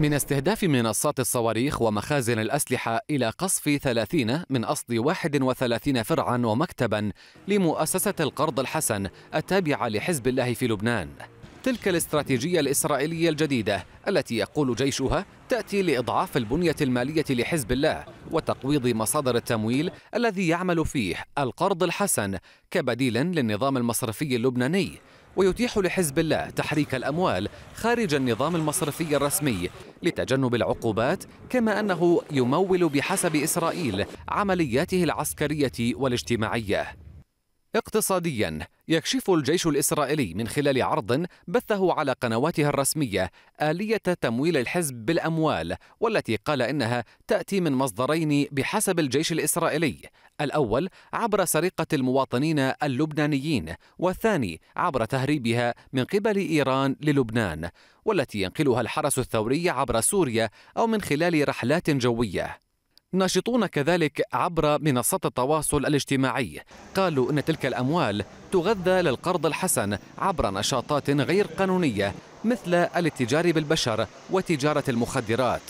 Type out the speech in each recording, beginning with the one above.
من استهداف منصات الصواريخ ومخازن الأسلحة إلى قصف 30 من أصل 31 فرعا ومكتبا لمؤسسة القرض الحسن التابعة لحزب الله في لبنان تلك الاستراتيجية الإسرائيلية الجديدة التي يقول جيشها تأتي لإضعاف البنية المالية لحزب الله وتقويض مصادر التمويل الذي يعمل فيه القرض الحسن كبديل للنظام المصرفي اللبناني ويتيح لحزب الله تحريك الأموال خارج النظام المصرفي الرسمي لتجنب العقوبات كما أنه يمول بحسب إسرائيل عملياته العسكرية والاجتماعية اقتصاديا يكشف الجيش الاسرائيلي من خلال عرض بثه على قنواتها الرسميه اليه تمويل الحزب بالاموال والتي قال انها تاتي من مصدرين بحسب الجيش الاسرائيلي الاول عبر سرقه المواطنين اللبنانيين والثاني عبر تهريبها من قبل ايران للبنان والتي ينقلها الحرس الثوري عبر سوريا او من خلال رحلات جويه ناشطون كذلك عبر منصات التواصل الاجتماعي قالوا ان تلك الاموال تغذى للقرض الحسن عبر نشاطات غير قانونيه مثل الاتجار بالبشر وتجاره المخدرات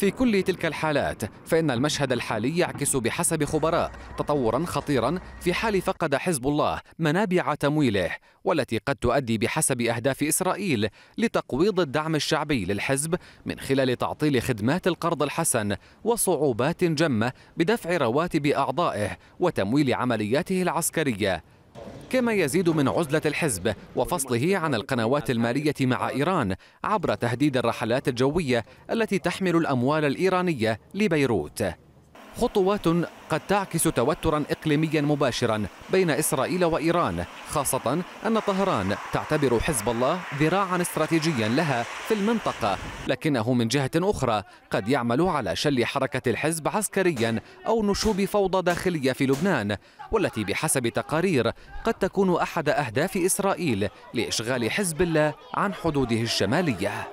في كل تلك الحالات فإن المشهد الحالي يعكس بحسب خبراء تطورا خطيرا في حال فقد حزب الله منابع تمويله والتي قد تؤدي بحسب أهداف إسرائيل لتقويض الدعم الشعبي للحزب من خلال تعطيل خدمات القرض الحسن وصعوبات جمة بدفع رواتب أعضائه وتمويل عملياته العسكرية كما يزيد من عزلة الحزب وفصله عن القنوات المالية مع إيران عبر تهديد الرحلات الجوية التي تحمل الأموال الإيرانية لبيروت خطوات قد تعكس توترا اقليميا مباشرا بين اسرائيل وايران خاصه ان طهران تعتبر حزب الله ذراعا استراتيجيا لها في المنطقه لكنه من جهه اخرى قد يعمل على شل حركه الحزب عسكريا او نشوب فوضى داخليه في لبنان والتي بحسب تقارير قد تكون احد اهداف اسرائيل لاشغال حزب الله عن حدوده الشماليه